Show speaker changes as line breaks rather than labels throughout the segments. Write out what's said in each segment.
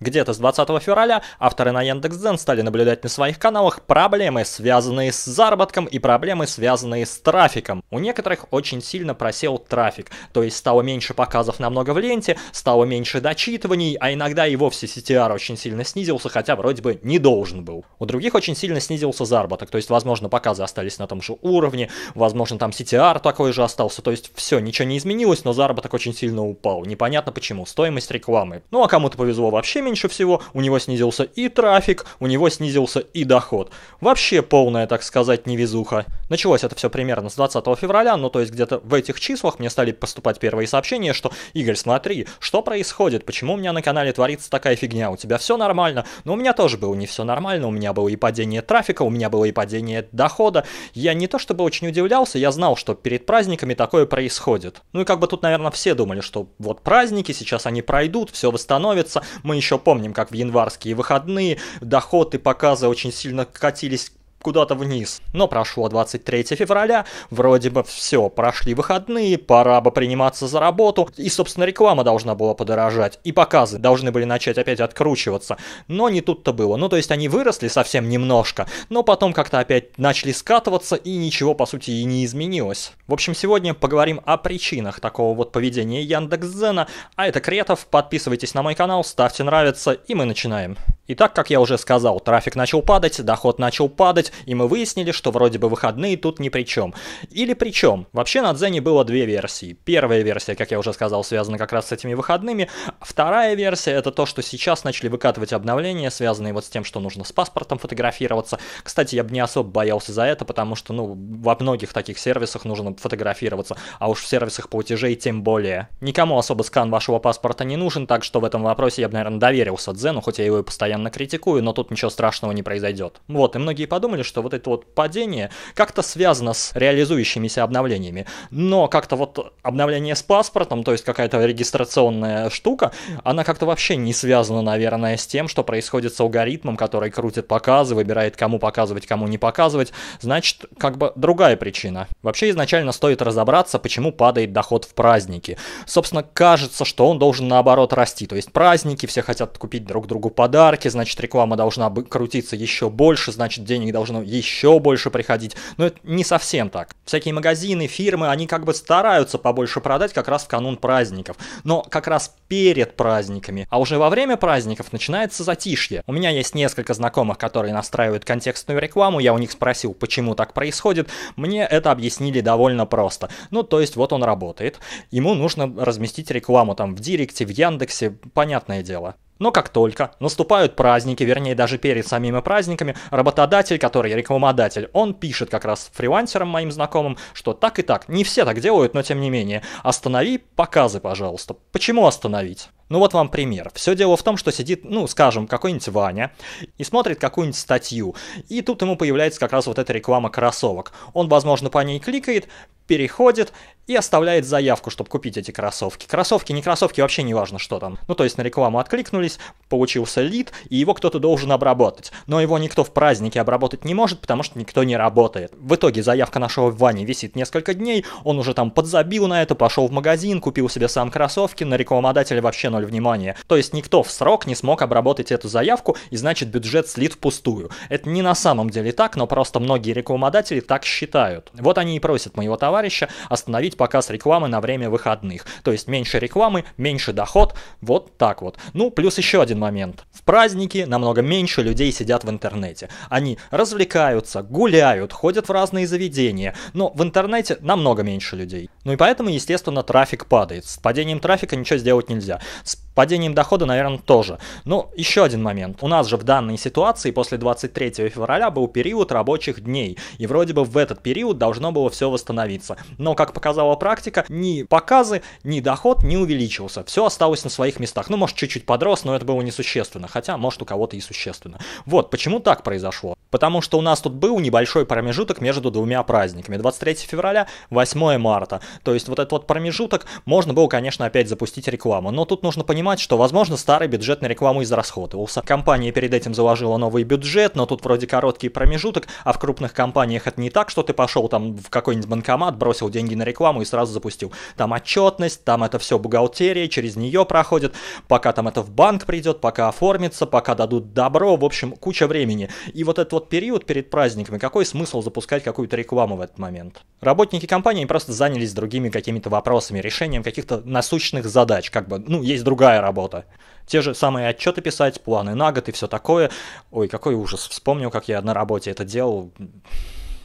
Где-то с 20 февраля авторы на Яндекс.Дзен стали наблюдать на своих каналах проблемы, связанные с заработком и проблемы, связанные с трафиком. У некоторых очень сильно просел трафик, то есть стало меньше показов намного в ленте, стало меньше дочитываний, а иногда и вовсе CTR очень сильно снизился, хотя вроде бы не должен был. У других очень сильно снизился заработок, то есть, возможно, показы остались на том же уровне, возможно, там CTR такой же остался, то есть все, ничего не изменилось, но заработок очень сильно упал. Непонятно почему, стоимость рекламы. Ну а кому-то повезло вообще меньше всего, у него снизился и трафик, у него снизился и доход. Вообще полная, так сказать, невезуха. Началось это все примерно с 20 февраля, ну то есть где-то в этих числах мне стали поступать первые сообщения, что «Игорь, смотри, что происходит? Почему у меня на канале творится такая фигня? У тебя все нормально?» Но ну, у меня тоже было не все нормально, у меня было и падение трафика, у меня было и падение дохода. Я не то чтобы очень удивлялся, я знал, что перед праздниками такое происходит. Ну и как бы тут, наверное, все думали, что вот праздники, сейчас они пройдут, все восстановится, мы еще помним, как в январские выходные доходы показа очень сильно катились куда-то вниз. Но прошло 23 февраля, вроде бы все, прошли выходные, пора бы приниматься за работу, и, собственно, реклама должна была подорожать, и показы должны были начать опять откручиваться. Но не тут-то было. Ну, то есть они выросли совсем немножко, но потом как-то опять начали скатываться, и ничего, по сути, и не изменилось. В общем, сегодня поговорим о причинах такого вот поведения Яндекс.Зена, а это Кретов, подписывайтесь на мой канал, ставьте нравится, и мы начинаем. Итак, как я уже сказал, трафик начал падать, доход начал падать, и мы выяснили, что вроде бы выходные тут ни при чем. Или при чем? Вообще на Дзене было две версии. Первая версия, как я уже сказал, связана как раз с этими выходными. Вторая версия это то, что сейчас начали выкатывать обновления, связанные вот с тем, что нужно с паспортом фотографироваться. Кстати, я бы не особо боялся за это, потому что, ну, во многих таких сервисах нужно фотографироваться, а уж в сервисах платежей тем более. Никому особо скан вашего паспорта не нужен, так что в этом вопросе я бы, наверное, доверился Дзену, хоть я его и постоянно постоянно критикую, но тут ничего страшного не произойдет. Вот, и многие подумали, что вот это вот падение как-то связано с реализующимися обновлениями. Но как-то вот обновление с паспортом, то есть какая-то регистрационная штука, она как-то вообще не связана, наверное, с тем, что происходит с алгоритмом, который крутит показы, выбирает, кому показывать, кому не показывать. Значит, как бы другая причина. Вообще изначально стоит разобраться, почему падает доход в праздники. Собственно, кажется, что он должен наоборот расти. То есть праздники, все хотят купить друг другу подарки, атаке, значит, реклама должна крутиться еще больше, значит, денег должно еще больше приходить. Но это не совсем так. Всякие магазины, фирмы, они как бы стараются побольше продать как раз в канун праздников. Но как раз перед праздниками, а уже во время праздников начинается затишье. У меня есть несколько знакомых, которые настраивают контекстную рекламу, я у них спросил, почему так происходит, мне это объяснили довольно просто. Ну, то есть вот он работает, ему нужно разместить рекламу там в Директе, в Яндексе, понятное дело. Но как только наступают праздники, вернее даже перед самими праздниками, работодатель, который рекламодатель, он пишет как раз фрилансерам моим знакомым, что так и так, не все так делают, но тем не менее, останови показы, пожалуйста. Почему остановить? Ну вот вам пример. Все дело в том, что сидит, ну, скажем, какой-нибудь Ваня и смотрит какую-нибудь статью. И тут ему появляется как раз вот эта реклама кроссовок. Он, возможно, по ней кликает, переходит и оставляет заявку, чтобы купить эти кроссовки. Кроссовки, не кроссовки, вообще не важно, что там. Ну, то есть на рекламу откликнулись, получился лид, и его кто-то должен обработать. Но его никто в празднике обработать не может, потому что никто не работает. В итоге заявка нашего Вани висит несколько дней, он уже там подзабил на это, пошел в магазин, купил себе сам кроссовки, на рекламодателя вообще ноль внимания. То есть никто в срок не смог обработать эту заявку, и значит бюджет слит впустую. Это не на самом деле так, но просто многие рекламодатели так считают. Вот они и просят моего товарища остановить показ рекламы на время выходных. То есть меньше рекламы, меньше доход, вот так вот. Ну, плюс еще один момент. В праздники намного меньше людей сидят в интернете. Они развлекаются, гуляют, ходят в разные заведения, но в интернете намного меньше людей. Ну и поэтому, естественно, трафик падает. С падением трафика ничего сделать нельзя. It's падением дохода, наверное, тоже. Но ну, еще один момент. У нас же в данной ситуации после 23 февраля был период рабочих дней. И вроде бы в этот период должно было все восстановиться. Но, как показала практика, ни показы, ни доход не увеличился. Все осталось на своих местах. Ну, может, чуть-чуть подрос, но это было несущественно. Хотя, может, у кого-то и существенно. Вот, почему так произошло? Потому что у нас тут был небольшой промежуток между двумя праздниками. 23 февраля, 8 марта. То есть вот этот вот промежуток можно было, конечно, опять запустить рекламу. Но тут нужно понимать, понимать, что, возможно, старый бюджет на рекламу израсходовался. Компания перед этим заложила новый бюджет, но тут вроде короткий промежуток, а в крупных компаниях это не так, что ты пошел там в какой-нибудь банкомат, бросил деньги на рекламу и сразу запустил. Там отчетность, там это все бухгалтерия, через нее проходит, пока там это в банк придет, пока оформится, пока дадут добро, в общем, куча времени. И вот этот вот период перед праздниками, какой смысл запускать какую-то рекламу в этот момент? Работники компании просто занялись другими какими-то вопросами, решением каких-то насущных задач, как бы, ну, есть другая другая работа. Те же самые отчеты писать, планы на год и все такое. Ой, какой ужас, вспомнил, как я на работе это делал.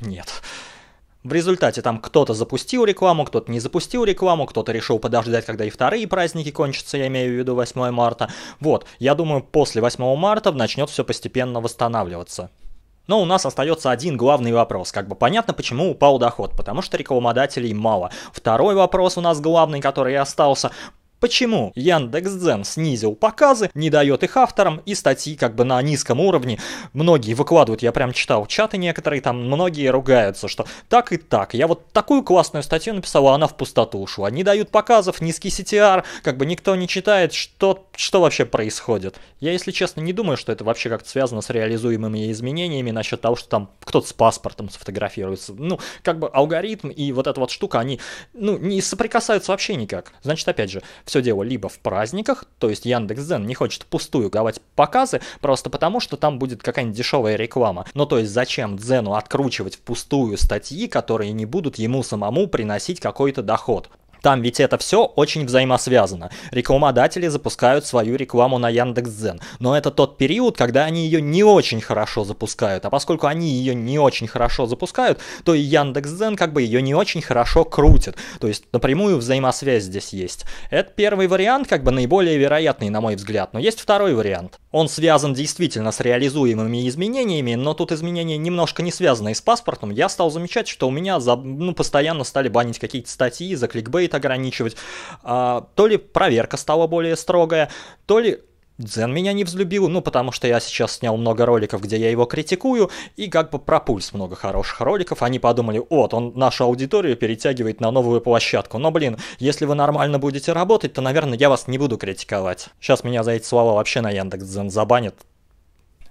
Нет. В результате там кто-то запустил рекламу, кто-то не запустил рекламу, кто-то решил подождать, когда и вторые праздники кончатся, я имею в виду 8 марта. Вот, я думаю, после 8 марта начнет все постепенно восстанавливаться. Но у нас остается один главный вопрос. Как бы понятно, почему упал доход, потому что рекламодателей мало. Второй вопрос у нас главный, который и остался. Почему Яндекс.Дзен снизил показы, не дает их авторам, и статьи как бы на низком уровне многие выкладывают, я прям читал чаты некоторые, там многие ругаются, что так и так, я вот такую классную статью написал, а она в пустоту ушла, не дают показов, низкий CTR, как бы никто не читает, что, что вообще происходит. Я, если честно, не думаю, что это вообще как-то связано с реализуемыми изменениями насчет того, что там кто-то с паспортом сфотографируется. Ну, как бы алгоритм и вот эта вот штука, они, ну, не соприкасаются вообще никак. Значит, опять же, все все дело либо в праздниках, то есть Яндекс.Дзен не хочет пустую давать показы, просто потому, что там будет какая-нибудь дешевая реклама. Ну то есть зачем Дзену откручивать в пустую статьи, которые не будут ему самому приносить какой-то доход? Там ведь это все очень взаимосвязано. Рекламодатели запускают свою рекламу на Яндекс.Дзен, но это тот период, когда они ее не очень хорошо запускают, а поскольку они ее не очень хорошо запускают, то и Яндекс.Дзен как бы ее не очень хорошо крутит. То есть напрямую взаимосвязь здесь есть. Это первый вариант, как бы наиболее вероятный, на мой взгляд. Но есть второй вариант. Он связан действительно с реализуемыми изменениями, но тут изменения немножко не связаны с паспортом. Я стал замечать, что у меня за, ну, постоянно стали банить какие-то статьи, за кликбейт ограничивать. А, то ли проверка стала более строгая, то ли Дзен меня не взлюбил, ну потому что я сейчас снял много роликов, где я его критикую, и как бы про пульс много хороших роликов, они подумали, вот, он нашу аудиторию перетягивает на новую площадку, но блин, если вы нормально будете работать, то, наверное, я вас не буду критиковать. Сейчас меня за эти слова вообще на Яндекс.Дзен забанят,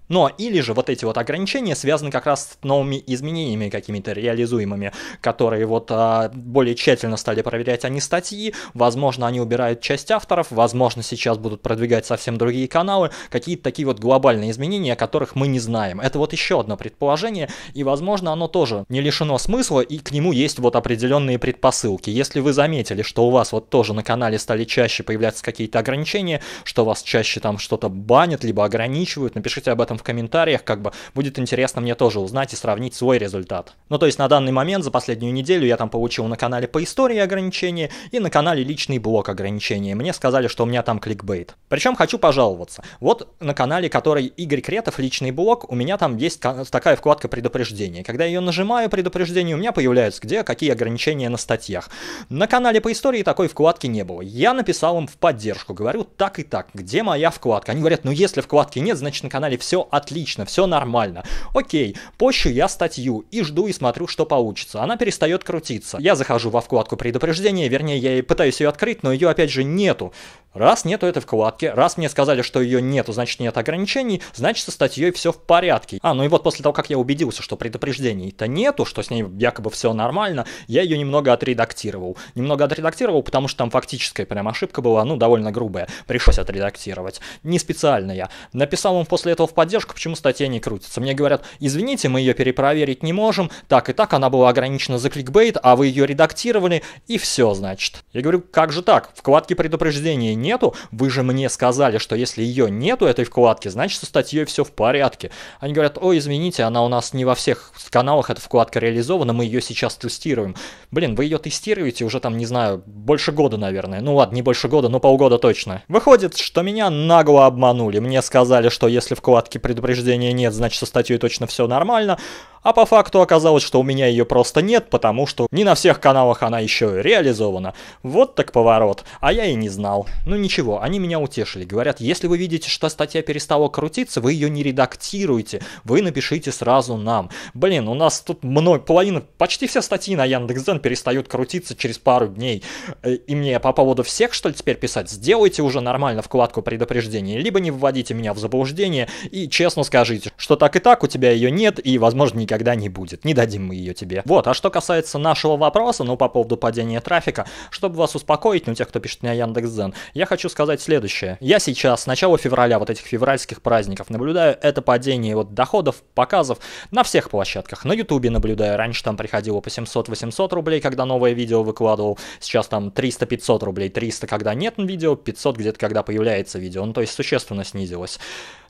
но или же вот эти вот ограничения связаны как раз с новыми изменениями какими-то реализуемыми, которые вот а, более тщательно стали проверять они статьи, возможно, они убирают часть авторов, возможно, сейчас будут продвигать совсем другие каналы, какие-то такие вот глобальные изменения, о которых мы не знаем. Это вот еще одно предположение, и, возможно, оно тоже не лишено смысла, и к нему есть вот определенные предпосылки. Если вы заметили, что у вас вот тоже на канале стали чаще появляться какие-то ограничения, что вас чаще там что-то банят, либо ограничивают, напишите об этом этом в комментариях, как бы будет интересно мне тоже узнать и сравнить свой результат. Ну то есть на данный момент за последнюю неделю я там получил на канале по истории ограничения и на канале личный блок ограничения. Мне сказали, что у меня там кликбейт. Причем хочу пожаловаться. Вот на канале, который Игорь Кретов, личный блок, у меня там есть такая вкладка предупреждения. Когда я ее нажимаю, предупреждение у меня появляется, где какие ограничения на статьях. На канале по истории такой вкладки не было. Я написал им в поддержку, говорю так и так, где моя вкладка? Они говорят, ну если вкладки нет, значит на канале все отлично, все нормально. Окей, пощу я статью и жду и смотрю, что получится. Она перестает крутиться. Я захожу во вкладку предупреждения, вернее, я и пытаюсь ее открыть, но ее опять же нету. Раз нету этой вкладки, раз мне сказали, что ее нету, значит нет ограничений, значит со статьей все в порядке. А, ну и вот после того, как я убедился, что предупреждений-то нету, что с ней якобы все нормально, я ее немного отредактировал. Немного отредактировал, потому что там фактическая прям ошибка была, ну, довольно грубая. Пришлось отредактировать. Не специально я. Написал он после этого в поддержку, поддержку, почему статья не крутится. Мне говорят, извините, мы ее перепроверить не можем, так и так она была ограничена за кликбейт, а вы ее редактировали, и все, значит. Я говорю, как же так? Вкладки предупреждения нету, вы же мне сказали, что если ее нету, этой вкладки, значит, со статьей все в порядке. Они говорят, о, извините, она у нас не во всех каналах, эта вкладка реализована, мы ее сейчас тестируем. Блин, вы ее тестируете уже там, не знаю, больше года, наверное. Ну ладно, не больше года, но полгода точно. Выходит, что меня нагло обманули. Мне сказали, что если вкладки предупреждения нет, значит, со статьей точно все нормально. А по факту оказалось, что у меня ее просто нет, потому что не на всех каналах она еще реализована. Вот так поворот. А я и не знал. Ну ничего, они меня утешили. Говорят, если вы видите, что статья перестала крутиться, вы ее не редактируете. Вы напишите сразу нам. Блин, у нас тут много, половина, почти все статьи на Яндекс.Дзен перестают крутиться через пару дней. Э, и мне по поводу всех, что ли, теперь писать? Сделайте уже нормально вкладку предупреждения, либо не вводите меня в заблуждение и честно скажите, что так и так у тебя ее нет и, возможно, никак никогда не будет. Не дадим мы ее тебе. Вот, а что касается нашего вопроса, ну, по поводу падения трафика, чтобы вас успокоить, ну, тех, кто пишет на Яндекс.Зен, я хочу сказать следующее. Я сейчас, с начала февраля, вот этих февральских праздников, наблюдаю это падение вот доходов, показов на всех площадках. На Ютубе наблюдаю, раньше там приходило по 700-800 рублей, когда новое видео выкладывал, сейчас там 300-500 рублей, 300, когда нет видео, 500 где-то, когда появляется видео, ну, то есть существенно снизилось.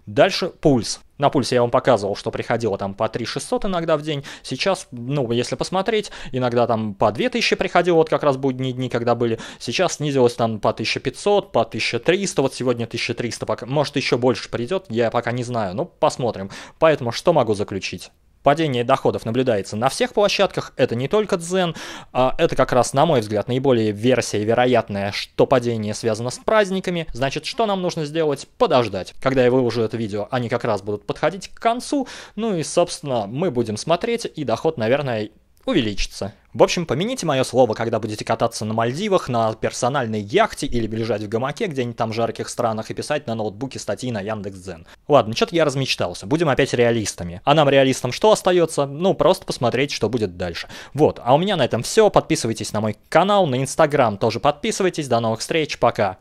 Дальше пульс. На пульсе я вам показывал, что приходило там по 3600 иногда в день. Сейчас, ну, если посмотреть, иногда там по 2000 приходило, вот как раз будни, дни, когда были. Сейчас снизилось там по 1500, по 1300, вот сегодня 1300, пока, может еще больше придет, я пока не знаю, но посмотрим. Поэтому что могу заключить? падение доходов наблюдается на всех площадках, это не только Дзен, а это как раз, на мой взгляд, наиболее версия вероятная, что падение связано с праздниками. Значит, что нам нужно сделать? Подождать. Когда я выложу это видео, они как раз будут подходить к концу, ну и, собственно, мы будем смотреть, и доход, наверное, увеличится. В общем, помяните мое слово, когда будете кататься на Мальдивах, на персональной яхте или лежать в гамаке где-нибудь там в жарких странах и писать на ноутбуке статьи на Яндекс.Дзен. Ладно, что-то я размечтался, будем опять реалистами. А нам реалистам что остается? Ну, просто посмотреть, что будет дальше. Вот, а у меня на этом все, подписывайтесь на мой канал, на Инстаграм тоже подписывайтесь, до новых встреч, пока!